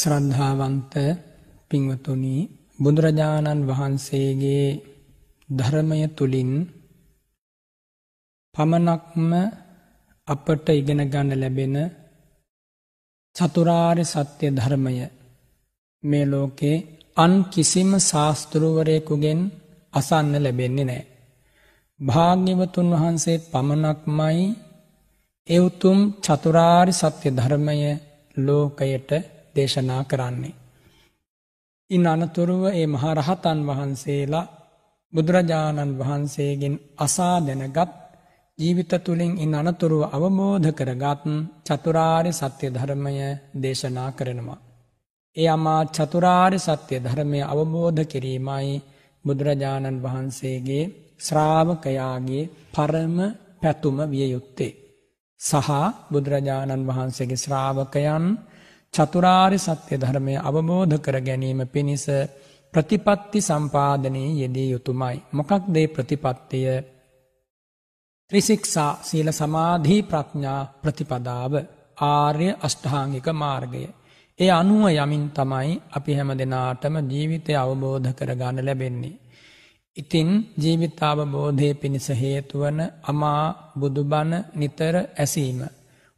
ශ්‍රද්ධාවන්ත පින්වතුනි බුදුරජාණන් වහන්සේගේ ධර්මය තුලින් පමණක්ම අපට ඉගෙන ගන්න ලැබෙන චතුරාර්ය සත්‍ය ධර්මය මේ ලෝකේ අන් කිසිම ශාස්ත්‍රවරයෙකුගෙන් අසන්න ලැබෙන්නේ නැහැ. භාග්‍යවතුන් වහන්සේ පමණක්මයි ඒ උතුම් චතුරාර්ය සත්‍ය ධර්මය ලෝකයට දේශනා කරන්නේ. ඉන් අනතුරුව ඒ මහරහතන් වහන්සේලා බුදුරජාණන් වහන්සේගෙන් අසා දැනගත් ජීවිත තුළින් ඉන් අනතුරුව අවබෝධ කරගත් චතුරාරි සත්‍ය ධර්මය දේශනා කරනවා. ඒ අමා චතුරාරි සත්‍ය ධර්මය අවබෝධ කිරීමයි බුදුරජාණන් වහන්සේගේ ශ්‍රාවකයාගේ පරම පැතුම විය යුත්තේ. සහ බුදුරජාණන් වහන්සේගේ ශ්‍රාවකයන් චතුරාර් සත්‍ය ධර්මය අවබෝධ කර ගැනීම පිණිස ප්‍රතිපත්ති සම්පාධනයේ යෙදී යුතුමයි. මොකක් දේ ප්‍රතිපත්තිය ත්‍රිසික්ෂා සීල සමාධී ප්‍රඥා ප්‍රතිපදාව ආර්ය අෂ්ඨාංගික මාර්ගය. ඒ අනුව යමින් තමයි අපි හැම දෙනාටම ජීවිතය අවබෝධ කරගන්න ලැබෙන්නේ. ඉතින් ජීවිතාවබෝධය පිණිස හේතුවන අමා බුදුබණ නිතර ඇසීම.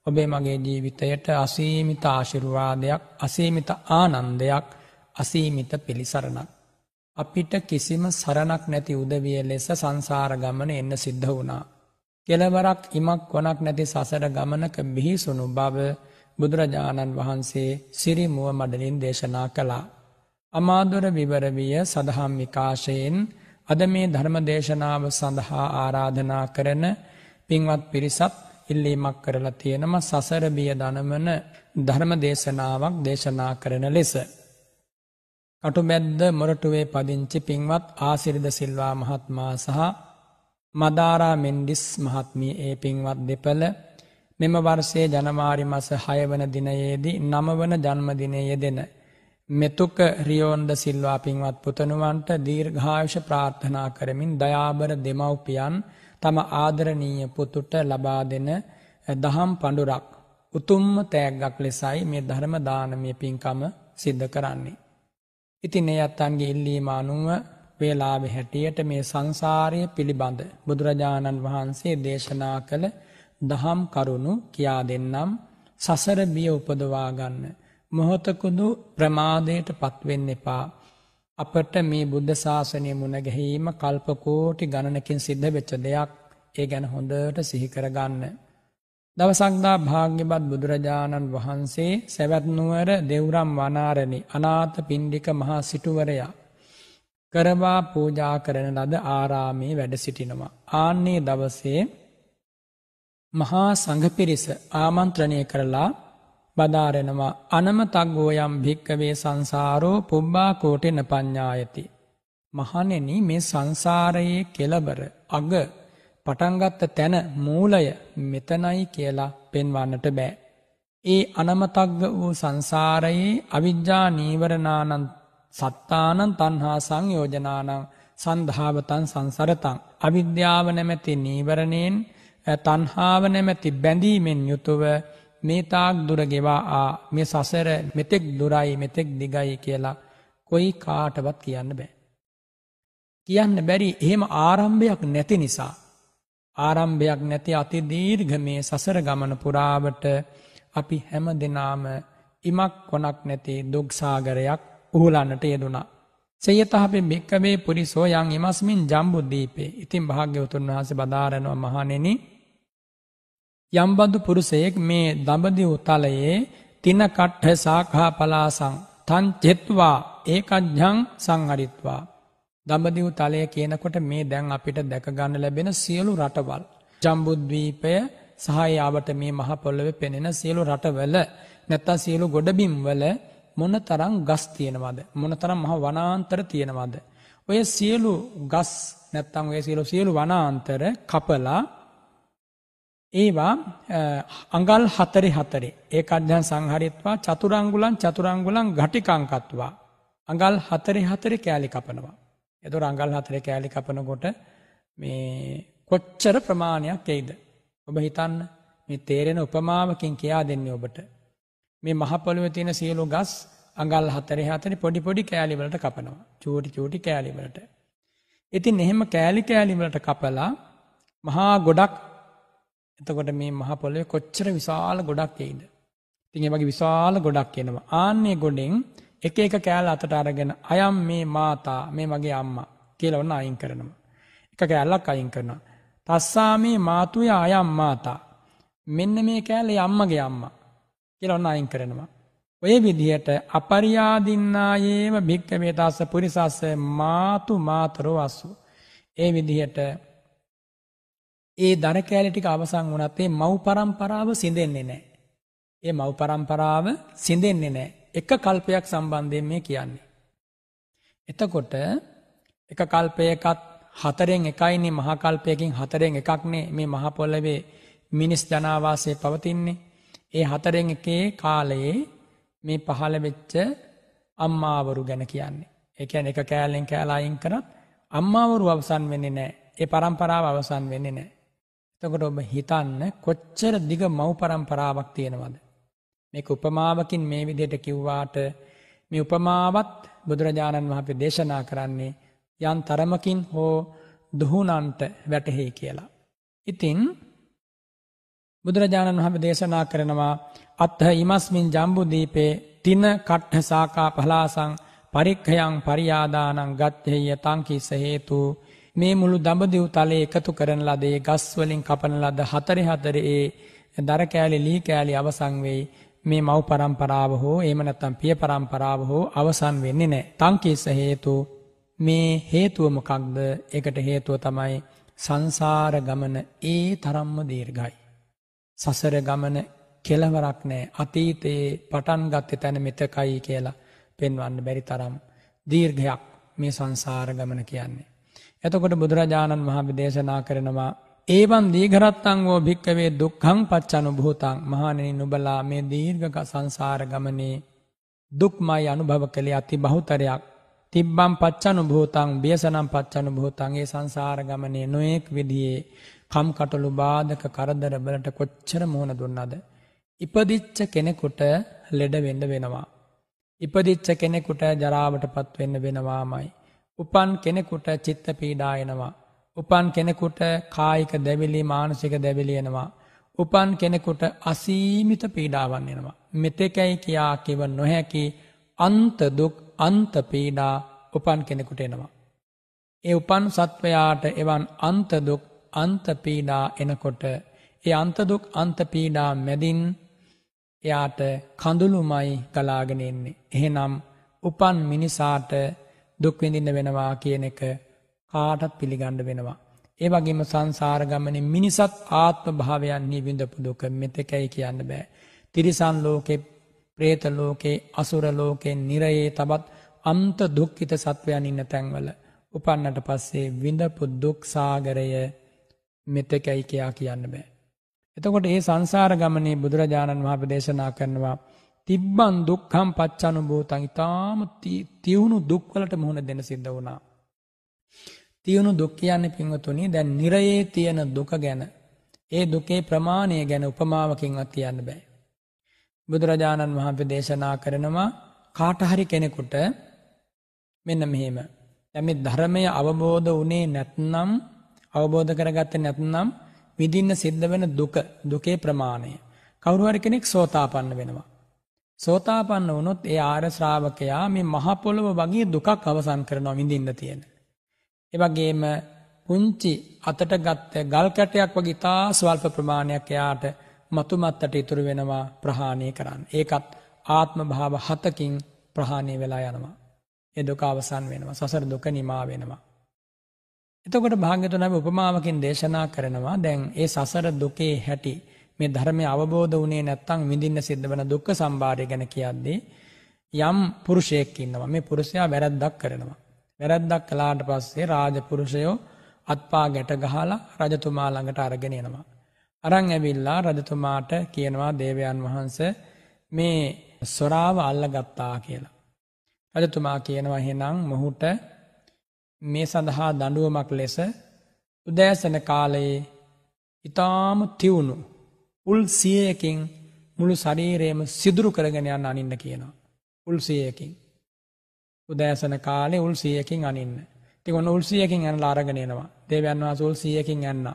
ඔබේ මගේ ජීවිතයට අසීමිත ආශිරුවාදයක් අසීමිත ආනන්දයක් අසීමිත පිළිසරණක්. අපිට කිසිම සරණක් නැති උදවිය ලෙස සංසාර ගමන එන්න සිද්ධ වුණා. කෙලවරක් ඉමක් කොනක් නැති සසර ගමනක බිහිසුණු බව බුදුරජාණන් වහන්සේ සිරිමුව මඩලින් දේශනා කළා. අමාදුර විවරවිය සඳහම් විකාශයෙන් අද මේ ධර්ම දේශනාව සඳහා ආරාධනා කරන පින්වත් පිරිසත් ඉල්ලීමක් කරලා තියෙනම සසර බිය දනමන ධර්ම දේශනාවක් දේශනා කරන ලෙස. කටුබැද්ද මොරටුවේ පදිංචි පින්වත් ආසිරිද සිල්වා මහත්මා සහ මදාරා මෙන්ඩිස් මහත්මිය ඒ පින්වත් දෙපළ මෙම වර්ෂයේ ජනවාරි මස 6 වන දිනයේදී 9 වන ජන්මදිනයේ යෙදෙන මෙතුක රියෝන්ද සිල්වා පින්වත් පුතණුවන්ට දීර්ඝායුෂ ප්‍රාර්ථනා කරමින් දයාබර දෙමව්පියන් තම ආදරණීය පුතුට ලබා දෙන දහම් පඬුරක් උතුම්ම තෑග්ගක් ලෙසයි මේ ධර්ම දානමය පින්කම සිද්ධ කරන්නේ. ඉතින් ඒ අත්තන්ගේ ඉල්ලීම අනුව වේලාවෙ හැටියට මේ සංසාරය පිළිබඳ බුදුරජාණන් වහන්සේ දේශනා කළ දහම් කරුණු කියා දෙන්නම් සසර බිය උපදවා ගන්න. මොහොතකුදු ප්‍රමාදයට පත්වෙන්න එපා. අපට මේ බුද්ධ ශාසනය මුණ ගැහිීම කල්පකෝටි ගණනකින් සිද්ධ වෙච්ච දෙයක් ඒ ගැන හොඳට සිහිකරගන්න. දවසක්දා භාග්‍යබත් බුදුරජාණන් වහන්සේ සැවැත්නුවර දෙවරම් වනාරණි අනාත පින්ඩික මහා සිටුවරයා. කරවා පූජා කරන ලද ආරාමේ වැඩ සිටිනවා. ආන්නේ දවසේ මහා සඟපිරිස ආමන්ත්‍රණය කරලා බදාරෙනවා අනමතක්ගෝ යම් භික්කවේ සංසාරෝ පුබ්බා කෝටෙන පඤ්ඥායති. මහනෙන මේ සංසාරයේ කෙලබර අග පටන්ගත්ත තැන මූලය මෙතනයි කියලා පෙන්වන්නට බෑ. ඒ අනමතක්ග වූ සංසාරයේ අවිද්‍යා නීවරණානන් සත්තානන් තන්හා සංයෝජනානං සන්ධාවතන් සංසරතං. අවිද්‍යාව නැමැති නීවරණයෙන් තන්හාාව නැමැති බැඳීමෙන් යුතුව මේ තාක් දුර ගෙවා ආ මේ සසර මෙතෙක් දුරයි මෙතෙක් දිගයි කියලා කොයි කාටවත් කියන්න බෑ. කියන්න බැරි එහෙම ආරම්භයක් නැති නිසා. ආරම්භයක් නැති අති දීර්ඝ මේ සසර ගමන පුරාවට අපි හැම දෙනාම ඉමක් කොනක් නැති දුක්සාගරයක් උහුලන්නට යෙදුණා. සයතහපි භික්කවේ පුරිසෝ යං ඉමස්මින් ජම්බුද්දීපේ. ඉතින් භාග්‍යවතුන් වහන්සේ බදාරනවා මහණෙනි යම්බඳු පුරුෂයෙක් මේ දඹදිව තලයේ තින කට්ඨ සාඛා පලාසං තං චෙත්වා ඒකඥං සංහරිත්වා දඹදිව තලය කියනකොට මේ දැන් අපිට දැක ගන්න ලැබෙන සියලු රටවල් ජම්බුද්වීපය සහ යාවට මේ මහ පොළවේ පෙනෙන සියලු රටවල නැත්තම් සියලු ගොඩබිම්වල මොනතරම් ගස් තියෙනවද මොනතරම් මහ වනාන්තර තියෙනවද ඔය සියලු ගස් නැත්තම් ඔය සියලු සියලු වනාන්තර කපලා ඒවා අඟල් 4 4 ඒකඥාන් සංහාරීත්වා චතුරාංගුලං චතුරාංගුලං ඝටිකාංකත්වා අඟල් 4 4 කෑලි කපනවා. එතකොට අඟල් 4 කෑලි කපනකොට මේ කොච්චර ප්‍රමාණයක් එයිද? ඔබ හිතන්න මේ තේරෙන උපමාවකින් කියා දෙන්නේ ඔබට. මේ මහ පොළොවේ තියෙන සියලු ගස් අඟල් 4 4 පොඩි පොඩි කෑලි වලට කපනවා. චූටි චූටි කෑලි වලට. ඉතින් එහෙම කෑලි කෑලි වලට කපලා මහා ගොඩක් එතකොට මේ මහ පොළොවේ කොච්චර විශාල ගොඩක් එයිද. ඉතින් ඒ වගේ විශාල ගොඩක් එනවා. ආන්නේ ගොඩෙන් එක එක කෑල්ල අතට අරගෙන අයම් මේ මාතා මේ මගේ අම්මා කියලා ඔන්න අයින් කරනවා. එක කෑල්ලක් අයින් කරනවා. තස්සා මේ මාතුය අයම් මාතා. මෙන්න මේ කෑල්ලේ අම්මගේ අම්මා කියලා ඔන්න අයින් කරනවා. ඔය විදිහට අපරියාදින්නායේව භික්කවේ තස්ස පුරිසස්ස මාතු මාතරෝ අසු. ඒ විදිහට ඒ දර කෑලි ටික අවසන් වුණත් මේ මව් පරම්පරාව සිඳෙන්නේ නැහැ. ඒ මව් පරම්පරාව සිඳෙන්නේ නැහැ. එක කල්පයක් සම්බන්ධයෙන් මේ කියන්නේ. එතකොට එක කල්පයකත් හතරෙන් එකයිනේ මහා කල්පයකින් හතරෙන් එකක්නේ මේ මහ පොළවේ මිනිස් ජනාවාසයේ පවතින්නේ. ඒ හතරෙන් එකේ කාලයේ මේ පහළ වෙච්ච අම්මාවරු ගැන කියන්නේ. ඒ කියන්නේ එක කෑලෙන් කෑලා අයින් කරත් අම්මාවරු අවසන් වෙන්නේ නැහැ. ඒ પરම්පරාව අවසන් වෙන්නේ නැහැ. එතකොට ඔබ හිතන්න කොච්චර දිග මව් පරම්පරාවක් තියෙනවද. මේක උපමාවකින් මේ විදිහට කිව්වාට මේ උපමාවත් බුදුරජාණන් වහන්සේ දේශනා කරන්නේ යම් තරමකින් හෝ දුහුණන්ට වැටහෙයි කියලා. ඉතින් බුදුරජාණන් වහන්සේ දේශනා කරනවා අත්ථ ඉමස්මින් ජම්බුදීපේ තින කට්ඨ සාකා පලාසං පරික්ඛයන් පරියාදානං ගච්ඡේය තං කිස හේතු මේ මුළු දඹදිව් තලයේ එකතු කරන ලද ඒ ගස් වලින් කපන ලද හතරේ හතරේ ඒ දර කෑලි ලී කෑලි අවසන් වෙයි. මේ මව් පරම්පරාව හෝ එහෙම නැත්නම් පිය පරම්පරාව හෝ අවසන් වෙන්නේ නැහැ. තංකීස හේතු මේ හේතුව මොකක්ද? ඒකට හේතුව තමයි සංසාර ගමන ඒ තරම්ම දීර්ඝයි. සසර ගමන කෙලවරක් නැහැ. අතීතයේ පටන් ගත්තේ තැන මෙතකයි කියලා පෙන්වන්න බැරි තරම් දීර්ඝයක් මේ සංසාර ගමන කියන්නේ. එතකොට බුදුරජාණන් වහන්සේ දේශනා කරනවා ඒවන් දීඝරත්තං වූ භික්කවේ දුක්ඛං පච්චනුභූතං මහණෙනි නුඹලා මේ දීර්ඝ සංසාර ගමනේ දුක්මයි අනුභව කළේ අති බහුතරයක් තිබ්බම් පච්චනුභූතං බියසනම් පච්චනුභූතං ඒ සංසාර ගමනේ නොඑක් විදිහේ කම් කටළු බාධක කරදර වලට කොච්චර මුහුණ දුන්නද ඉපදිච්ච කෙනෙකුට ලෙඩ වෙන්න වෙනවා ඉපදිච්ච කෙනෙකුට ජරාවටපත් වෙන්න වෙනවාමයි උපන් කෙනෙකුට චිත්ත පීඩා එනවා. උපන් කෙනෙකුට කායික දැවිලි මානසික දැවිලි එනවා. උපන් කෙනෙකුට අසීමිත පීඩාවන් එනවා. මෙතෙකැයි කියා කිව නොහැකි අන්ත දුක් අන්ත පීඩා උපන් කෙනෙකුට එනවා. ඒ උපන් සත්වයාට එවන් අන්ත දුක් අන්ත පීඩා එනකොට ඒ අන්ත දුක් අන්ත පීඩා මැදින් එයාට කඳුළුමයි ගලාගෙන එන්නේ. එහෙනම් උපන් මිනිසාට දුක් විඳින්න වෙනවා කියන එක කාටත් පිළිගන්න වෙනවා. ඒ වගේම සංසාර ගමනේ මිනිසත් ආත්ම භාවයන් නිවිඳපු දුක මෙතෙකයි කියන්න බෑ. තිරිසන් ලෝකේ, പ്രേත ලෝකේ, අසුර ලෝකේ, නිරයේ තවත් අන්ත දුක්ඛිත සත්වයන් ඉන්න තැන්වල උපන්නට පස්සේ විඳපු දුක් සාගරය මෙතෙකයි කියා කියන්න බෑ. එතකොට මේ සංසාර ගමනේ බුදුරජාණන් වහන්සේ දේශනා කරනවා තිබ්බන් දුක්ඛම් පච්චානුභූතං ඊටාම තියුණු දුක්වලට මුහුණ දෙන්න සිද්ධ වුණා. තියුණු දුක් කියන්නේ පින්වතුනි දැන් නිරයේ තියෙන දුක ගැන ඒ දුකේ ප්‍රමාණය ගැන උපමාවකින්වත් කියන්න බෑ. බුදුරජාණන් වහන්සේ දේශනා කරනවා කාට හරි කෙනෙකුට මෙන්න මෙහෙම. දැන් මේ ධර්මය අවබෝධ වුණේ නැත්නම් අවබෝධ කරගත්තේ නැත්නම් විඳින්න සිද්ධ වෙන දුක දුකේ ප්‍රමාණය කවුරු හරි කෙනෙක් සෝතාපන්න වෙනවා සෝතාපන්න වුණොත් ඒ ආර ශ්‍රාවකයා මේ මහ පොළොව වගේ දුකක් අවසන් කරනවා විඳින්න තියෙන. ඒ වගේම පුංචි අතට ගත්ත ගල් කැටයක් වගේ තා ස්වල්ප ප්‍රමාණයක් එයාට මතුමත්තට ඉතුරු වෙනවා ප්‍රහාණය කරන්න. ඒකත් ආත්ම භාව හතකින් ප්‍රහාණය වෙලා යනවා. ඒ දුක අවසන් වෙනවා. සසර දුක නිමා වෙනවා. එතකොට භාග්‍යතුන් වහන්සේ උපමාවකින් දේශනා කරනවා දැන් ඒ සසර දුකේ හැටි මේ ධර්මය අවබෝධ වුණේ නැත්නම් විඳින්න සිද්ධ වෙන දුක්ඛ සම්භාරය ගැන කියද්දී යම් පුරුෂයෙක් ඉන්නවා මේ පුරුෂයා වැරද්දක් කරනවා වැරද්දක් කළාට පස්සේ රාජපුරුෂයෝ අත්පා ගැට ගහලා රජතුමා ළඟට අරගෙන එනවා අරන් ඇවිල්ලා රජතුමාට කියනවා දේවයන් වහන්සේ මේ සොරාව අල්ලගත්තා කියලා රජතුමා කියනවා එහෙනම් මොහුට මේ සඳහා දඬුවමක් ලෙස උදෑසන කාලයේ ඊටාම තියුණු උල් සියයකින් මුළු ශරීරයම සිදුරු කරගෙන යන්න අනින්න කියනවා. උල් සියයකින්. උදෑසන කාලේ උල් සියයකින් අනින්න. ඉතින් ඔන්න උල් සියයකින් යනලා අරගෙන එනවා. දේවයන් වහන්සේ උල් සියයකින් යන්න.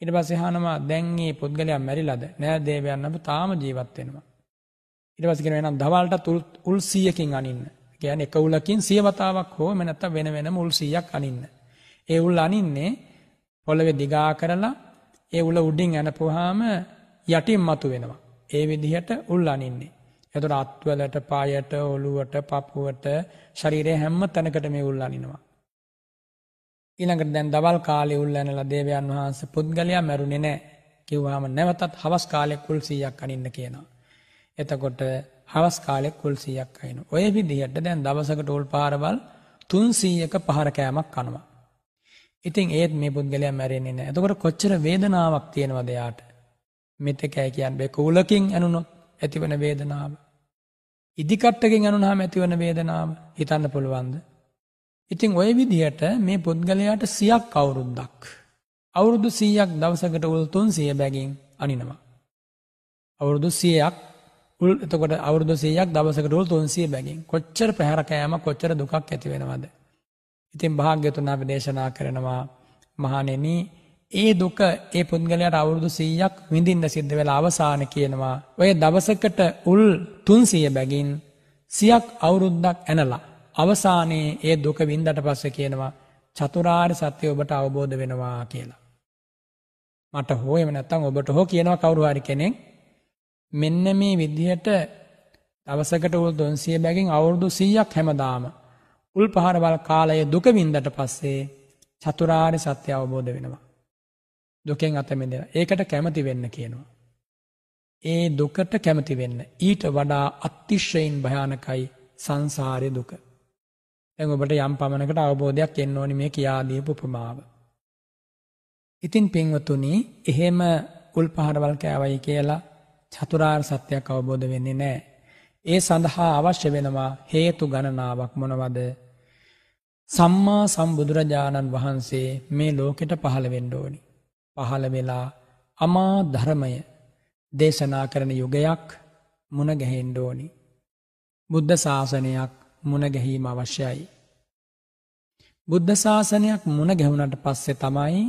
ඊට පස්සේ අහනවා දැන් මේ පුද්ගලයා මැරිලාද? නෑ දේවයන් නම් තාම ජීවත් වෙනවා. ඊට පස්සේ කියනවා එහෙනම් දවල්ට උල් 100කින් අනින්න. කියන්නේ එක උලකින් 100 වතාවක් හෝ එහෙම නැත්නම් වෙන වෙනම උල් 100ක් අනින්න. ඒ උල් අනින්නේ පොළවේ දිගා කරලා ඒ උල උඩින් ඇනපුවාම යටින් මතු වෙනවා. ඒ විදිහට උල් අනින්නේ. එතකොට අත්වලට, පායට, ඔළුවට, පපුවට, ශරීරයේ හැම තැනකට මේ උල් අනිනවා. ඊළඟට දැන් දවල් කාලේ උල් ඇනලා දේවයන් වහන්සේ පුද්ගලයා මැරුණේ නැහැ. කිව්වහම නැවතත් හවස් කාලේ කුල් 100ක් අනින්න කියනවා. එතකොට හවස් කාලේ කුල් 100ක් අයිනවා. ඔය විදිහට දැන් දවසකට උල් පාරවල් 300ක පහර කෑමක් කනවා. ඉතින් ඒත් මේ පුද්ගලයා මැරෙන්නේ නැහැ. එතකොට කොච්චර වේදනාවක් තියෙනවද යාට? මෙතකයි කියන්නේ කුලකින් ඇනුනොත් ඇතිවන වේදනාව. ඉදිකට්ටකින් ඇනුනහම ඇතිවන වේදනාව හිතන්න පුළුවන්ද? ඉතින් ওই විදිහට මේ පුද්ගලයාට 100ක් අවුරුද්දක් අවුරුදු 100ක් දවසකට උල් 300 බැගින් අනිනවා. අවුරුදු 100ක් උල් එතකොට අවුරුදු 100ක් දවසකට උල් 300 බැගින් කොච්චර පැහැර කෑම කොච්චර දුකක් ඇති වෙනවද? ඉතින් භාග්‍යතුන් අප දේශනා කරනවා මහණෙන ඒ දුක ඒ පුද්ගලයට අවුරුදු 100ක් විඳින්න සිද්ධ වෙලා අවසාන කියනවා ඔය දවසකට උල් 300 බැගින් 100ක් අවුරුද්දක් ඇනලා අවසානයේ ඒ දුක විඳට පස්සේ කියනවා චතුරාර්ය සත්‍ය ඔබට අවබෝධ වෙනවා කියලා මට හෝ එහෙම නැත්නම් ඔබට හෝ කියනවා කවුරු හරි කෙනෙක් මෙන්න මේ විදිහට දවසකට උල් 300 බැගින් අවුරුදු 100ක් හැමදාම උල් පහරවල් කාලය දුකවින්දට පස්සේ චතුරාර් සත්‍ය අවබෝධ වෙනවා. දුකෙන් අතමෙදෙන ඒකට කැමති වෙන්න කියනවා. ඒ දුකට කැමති වෙන්න ඊට වඩා අත්තිශ්‍රයෙන් භයානකයි සංසාරය දුක. ඇ ඔබට යම් පමණකට අවබෝධයක් එන්න ඕනි මේ කියාදීපු ප්‍රමාව. ඉතින් පෙන්වතුනි එහෙම උල් පහරවල් කෑවයි කියලා චතුරාර් සත්‍යයක් අවබෝධ වෙන්නේ නෑ. ඒ සඳහා අවශ්‍ය වෙනවා හේතු ගණනාවක් මොනවද සම්මා සම්බුදුරජාණන් වහන්සේ මේ ලෝකෙට පහළ වෙන්න ඕනි. පහළ වෙලා අමා ධර්මය දේශනා කරන යුගයක් මුණ ගැහෙන්න ඕනි. බුද්ධ ශාසනයක් මුණ ගැහිම අවශ්‍යයි. බුද්ධ ශාසනයක් මුණ ගැහුණට පස්සේ තමයි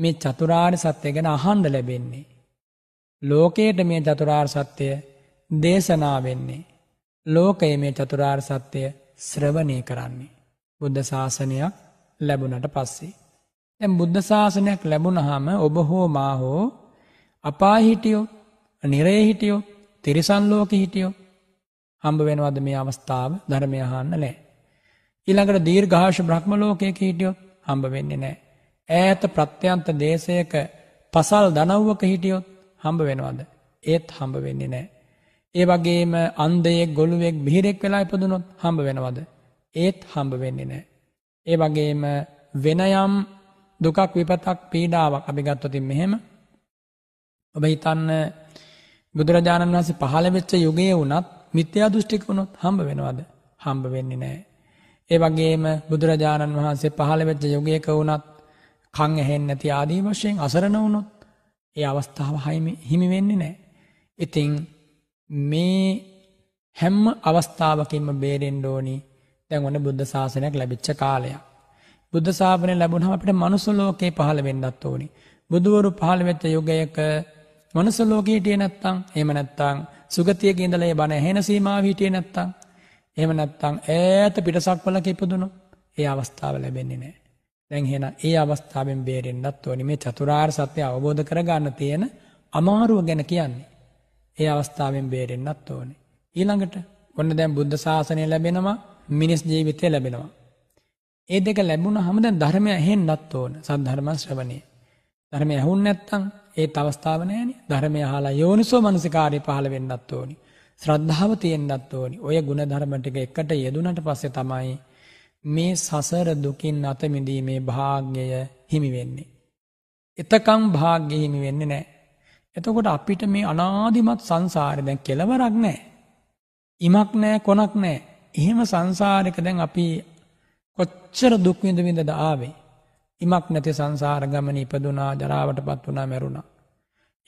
මේ චතුරාර් සත්‍යය ගැන අහන්ඩ ලැබෙන්නේ. ලෝකයට මේ චතුරාර් සත්‍යය දේශනා වෙන්නේ. ලෝකය මේ චතුරාර් සත්‍යය ශ්‍රවණය කරන්නේ. බුද්ධ ශාසනයක් ලැබුණට පස්සේ. ඇ බුද්ධ ශාසනයක් ලැබුණහම ඔබ හෝ මා හෝ අපාහිටියෝ නිරේහිටියෝ තිරිසන් ලෝක හිටියෝ හම්බ වෙනවද මේ අවස්ථාව ධර්මය අහන්න නෑ. ඊළඟට දීර්ඝාෂ බ්‍රහ්ම ලෝකයක හිටියොත් හම්බ වෙන්නේ නෑ. ඈත ප්‍රත්‍යන්ත දේශයක පසල් දනව්වක හිටියොත් හම්බ වෙනවද ඒත් හම්බ වෙන්නේ නෑ. ඒ වගේම අන්දයෙක් ගොළුවෙක් බිහිරෙක් වෙලා ඉපදුනොත් හම්බ වෙනවද. ඒත් හම්බ වෙන්නේ නෑ. ඒ වගේම වෙනයම් දුකක් විපතක් පීඩාවක් අපි ගත්තතින් මෙහෙම. ඔබ හිතන්න බුදුරජාණන් වහන්සේ පහළ වෙච්ච යුගයේ වුණත් මිත්‍යා දෘෂ්ටික වුණොත් හම්බ වෙනවද? හම්බ වෙන්නේ නෑ. ඒ වගේම බුදුරජාණන් වහන්සේ පහළ වෙච්ච යුගයක වුණත් කන් ඇහෙන්නේ නැති ආදී වශයෙන් අසරණ වුණොත් ඒ අවස්ථාව හිමි වෙන්නේ නැහැ. ඉතින් මේ හැම්ම අවස්ථාවකින්ම බේරෙන්න ඕනි දැන් ඔන්න බුද්ධ ශාසනයක් ලැබිච්ච කාලයක්. බුද්ධ ශාසනය ලැබුණාම අපිට මනුස්ස ලෝකේ පහළ වෙන්නත් ඕනි. බුදවරු පහළ වෙච්ච යුගයක මනුස්ස ලෝකේ හිටියේ නැත්තම් එහෙම නැත්තම් සුගතියක ඉඳලා ඒ බණ ඇහෙන සීමාව හිටියේ නැත්තම් එහෙම නැත්තම් ඈත පිටසක්වලක ඉපදුණොත් ඒ අවස්ථාව ලැබෙන්නේ නැහැ. දැන් එහෙනම් ඒ අවස්ථාවෙන් බේරෙන්නත් ඕනි මේ චතුරාර්ය සත්‍ය අවබෝධ කරගන්න තියෙන අමාරුව ගැන කියන්නේ. ඒ අවස්ථාවෙන් බේරෙන්න්නත් ඕනේ. ඊළඟට ඔන්න දැන් බුද්ධ ශාසනය ලැබෙනවා මිනිස් ජීවිතය ලැබෙනවා. ඒ දෙක ලැබුණ හමද ධර්මය හෙන්නත් ඕන සද්ධර්ම ශ්‍රවණය. ධර්මය ඇහුන් නැත්තං ඒ අවස්ථාවනයන ධර්මය හලා යෝනිසෝ මනසිකාරය පහළ වෙන්නත් ඕනි. ශ්‍රද්ධාව තියෙන්න්නත් ඕනි ඔය ගුණ ධර්මටික එකට යෙදුනට පස්සෙ තමයි මේ සසර දුකින් අතමිදීමේ භාග්‍යය හිමිවෙන්නේ. එතකං භාග්‍ය හිමි වෙන්නේ නෑ. එතකොට අපිට මේ අනාදිමත් සංසාරේ දැන් කෙලවරක් නැහැ. ඉමක් නැහැ, කොනක් නැහැ. එහෙම සංසාරයක දැන් අපි කොච්චර දුක් විඳ විඳද ආවේ. ඉමක් නැති සංසාර ගමන ඉපදුනා, ජරාවටපත් වුණා, මැරුණා.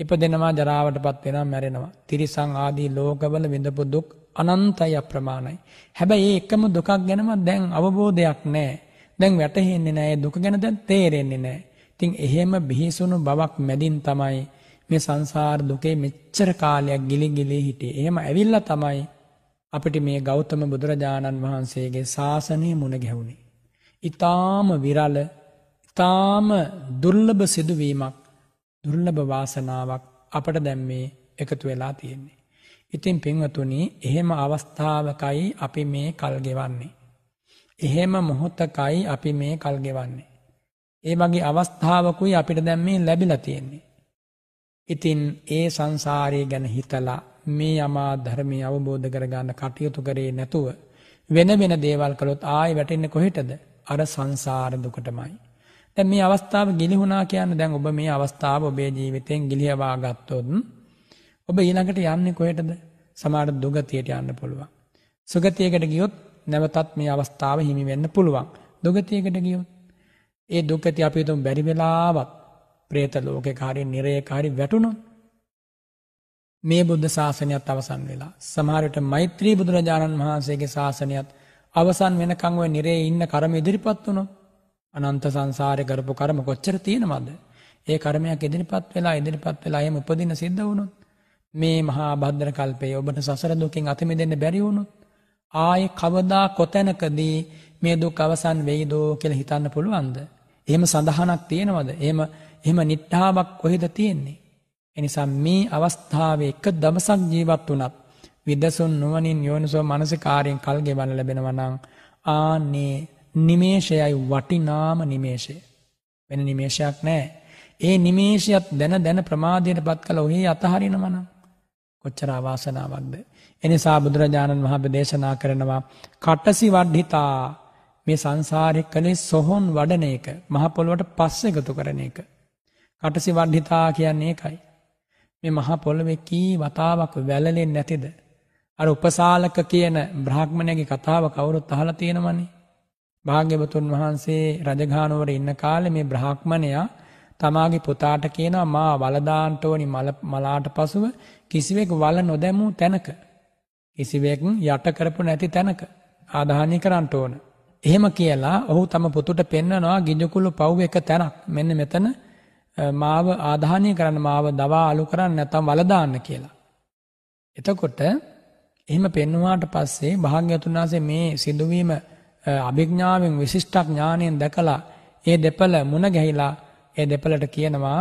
ඉපදෙනවා, ජරාවටපත් වෙනවා, මැරෙනවා. තිරිසං ආදී ලෝකවල විඳපු දුක් අනන්තයි අප්‍රමාණයි. හැබැයි මේ එකම දුකක් ගැනම දැන් අවබෝධයක් නැහැ. දැන් වැටහෙන්නේ නැහැ. දුක ගැන දැන් තේරෙන්නේ නැහැ. ඉතින් එහෙම බිහිසුණු බවක් මැදින් තමයි මේ සංසාර දුකේ මෙච්චර කාලයක් ගිලි ගිලී හිටියේ. එහෙම ඇවිල්ලා තමයි අපිට මේ ගෞතම බුදුරජාණන් වහන්සේගේ ශාසනය මුණ ගැහුණේ. ඊ타ම විරල, ඊ타ම දුර්ලභ සිදුවීමක්, දුර්ලභ වාසනාවක් අපට දැන් මේ එකතු වෙලා තියෙන්නේ. ඉතින් පින්වතුනි, එහෙම අවස්ථාවකයි අපි මේ කල් ගෙවන්නේ. එහෙම මොහොතකයි අපි මේ කල් ගෙවන්නේ. ඒ වගේ අවස්ථාවකුයි අපිට දැන් මේ ලැබිලා තියෙන්නේ. ඉතින් ඒ සංසාරය ගැන හිතලා මේ යමා ධර්මය අවබෝධ කරගන්න කටයුතු කරේ නැතුව වෙන වෙන දේවල් කළොත් ආයි වැටෙන්නේ කොහෙටද? අර සංසාර දුකටමයි. දැන් මේ අවස්ථාව ගිලිහුණා කියන්නේ දැන් ඔබ මේ අවස්ථාව ඔබේ ජීවිතයෙන් ගිලිහවා ගත්තොත් ඔබ ඊළඟට යන්නේ කොහෙටද? සමහර දුගතියට යන්න පුළුවන්. සුගතියකට ගියොත් නැවතත් මේ අවස්ථාව හිමි වෙන්න පුළුවන්. දුගතියකට ගියොත් ඒ දුගතිය අපි තුම් බැරි වෙලාවත් പ്രേත ලෝකේ කාරී නිරේ කාරී වැටුණොත් මේ බුද්ධ ශාසනයත් අවසන් වෙලා සමහරට මෛත්‍රී බුදුරජාණන් වහන්සේගේ ශාසනයත් අවසන් වෙනකන් ඔය නිරේ ඉන්න කර්ම ඉදිරිපත් වුණොත් අනන්ත සංසාරේ කරපු කර්ම කොච්චර තියෙනවද? ඒ කර්මයක් ඉදිරිපත් වෙලා ඉදිරිපත් වෙලා එහෙම උපදින සිද්ධ වුණොත් මේ මහා භද්‍ර කල්පයේ ඔබට සසර දුකින් අත මිදෙන්න බැරි වුණොත් ආයේ කවදා කොතැනකදී මේ දුක් අවසන් වෙයිදෝ කියලා හිතන්න පුළුවන්ද? එහෙම සඳහනක් තියෙනවද? එහෙම එහෙම නිට්ටාවක් කොහෙද තියෙන්නේ. එනිසා මේ අවස්ථාවේ එක දවසක් ජීවත් වුණත් විදසුන් නුවණින් යෝනිසෝ මනසිකාරයෙන් කල් ගෙවන්න ලැබෙනවා නම් ආනේ නිමේෂයයි වටිනාම නිමේෂය. වෙන නිමේෂයක් නැහැ. ඒ නිමේෂයත් දැන දැන ප්‍රමාදයට පත් කළ ඔහි අතහරිනවා නම් කොච්චර අවාසනාවක්ද. එනිසා බුදුරජාණන් වහන්සේ දේශනා කරනවා කටසි වඩ්ඩිතා මේ සංසාරේ කලේ සොහොන් වඩන එක මහ පොළොවට පස් එකතු කරන එක. කටසිවන්ඩිතා කියන්නේ එකයි. මේ මහා පොළොවෙ කී වතාවක් වැලලෙන් නැතිද. අර උපසාලක කියන බ්‍රහ්මණයගේ කතාව කවුරුත් අහලා තියෙනවනේ. භාග්‍යවතුන් වහන්සේ රජගහනුවර ඉන්න කාලේ මේ බ්‍රහ්මණයා තමාගේ පුතාට කියනවා මා වලදාන්ට ඕනි මලාට පසුව කිසිවෙක් වල නොදැමූ තැනක කිසිවෙක් යට කරපු නැති තැනක ආදාහනය කරන්න ඕන. එහෙම කියලා ඔහු තම පුතුට පෙන්වනවා ගිජුකුළු පව් එක තැනක් මෙන්න මෙතන මාව ආධානය කරන්න මාව දවා අලු කරන්න නැතම් වලදාන්න කියලා. එතකොට එහෙම පෙන්වාට පස්සේ භාග්‍යතුන්සේ මේ සිදුවීම අභිඥාවෙන් විශිෂ්ටක් ඥානයෙන් දැකලා ඒ දෙපළ මුණ ගැහිලා ඒ දෙපළට කියනවා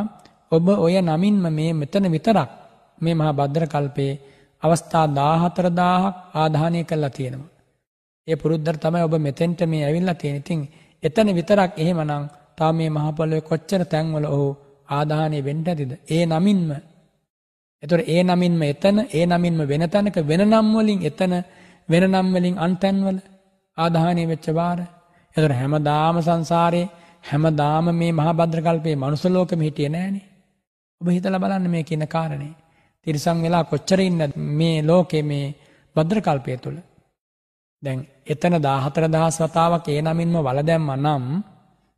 ඔබ ඔය නමින්ම මේ මෙතන විතරක් මේ මහා භද්‍ර කල්පේ අවස්ථා 14000ක් ආධානය කළා තියෙනවා. ඒ පුරුද්දට තමයි ඔබ මෙතෙන්ට මේ ඇවිල්ලා තියෙන. ඉතින් එතන විතරක් එහෙමනම් තා මේ මහා පොළොවේ කොච්චර තැන්වල ඔහු ආදාහණය වෙන්න ඇතිද? ඒ නමින්ම. ඒතොර ඒ නමින්ම එතන, ඒ නමින්ම වෙන තැනක වෙන නම් වලින් එතන වෙන නම් වලින් අන් තැන්වල ආදාහණය වෙච්ච බාර. ඒතොර හැමදාම සංසාරේ හැමදාම මේ මහා භද්‍රකල්පේ මනුස්ස ලෝකෙම හිටියේ නෑනේ. ඔබ හිතලා බලන්න මේ කියන කාරණේ. තිරිසන් වෙලා කොච්චර ඉන්නද මේ ලෝකේ මේ භද්‍රකල්පය තුල. දැන් එතන 14000 වතාවක් ඒ නමින්ම වල දැම්මා නම්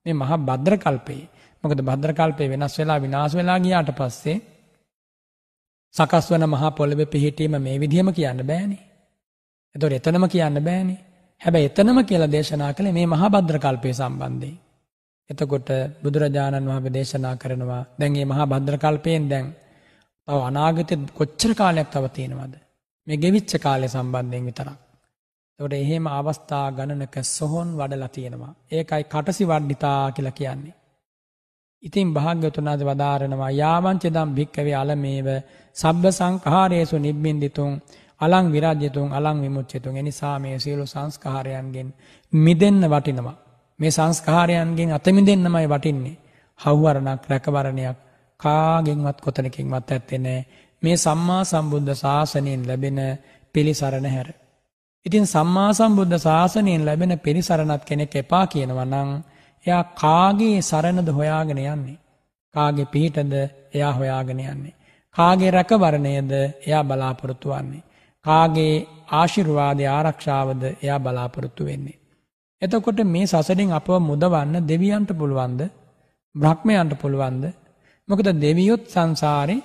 මේ මහා භද්‍රකල්පේ මොකද භද්‍ර කල්පේ වෙනස් වෙලා විනාශ වෙලා ගියාට පස්සේ සකස් වන මහා පොළවේ පිහිටීම මේ විදිහම කියන්න බෑනේ. එතකොට එතනම කියන්න බෑනේ. හැබැයි එතනම කියලා දේශනා කළේ මේ මහා භද්‍ර කල්පේ සම්බන්ධයෙන්. එතකොට බුදුරජාණන් වහන්සේ දේශනා කරනවා දැන් මේ මහා භද්‍ර කල්පයෙන් දැන් තව අනාගතේ කොච්චර කාලයක් තව තියෙනවද? මේ ගෙවිච්ච කාලය සම්බන්ධයෙන් විතරක්. එතකොට එහෙම අවස්ථා ගණනක සොහොන් වඩලා තියෙනවා. ඒකයි කටසි වඩිතා කියලා කියන්නේ. ඉතින් භාග්‍යතුනාද වදාරනවා යාවංචදම් භික්කවේ අලමේව සබ්බ සංඛාරයේසු නිබ්බින්දිතුං අලං විරාජ්‍යතුං අලං විමුච්ඡිතුං එනිසා මේ සියලු සංස්කාරයන්ගෙන් මිදෙන්න වටිනවා මේ සංස්කාරයන්ගෙන් අත මිදෙන්නමයි වටින්නේ හවුවරණක් රැකවරණයක් කාගෙන්වත් කොතනකින්වත් ඇත්තේ නැහැ මේ සම්මා සම්බුද්ධ ශාසනයෙන් ලැබෙන පිළිසරණ හැර ඉතින් සම්මා සම්බුද්ධ ශාසනයෙන් ලැබෙන පිළිසරණත් කෙනෙක් එපා කියනවා නම් එයා කාගේ සරණද හොයාගෙන යන්නේ. කාගේ පිහිටද එයා හොයාගෙන යන්නේ. කාගේ රැකවරණයද එයා බලාපොරොත්තු වන්නේ. කාගේ ආශිර්වාදය ආරක්ෂාවද එයා බලාපොරොත්තු වෙන්නේ. එතකොට මේ සසරින් අපව මුදවන්න දෙවියන්ට පුළුවන්ද බ්‍රහ්මයන්ට පුළුවන්ද මොකද දෙවියොත් සංසාරේ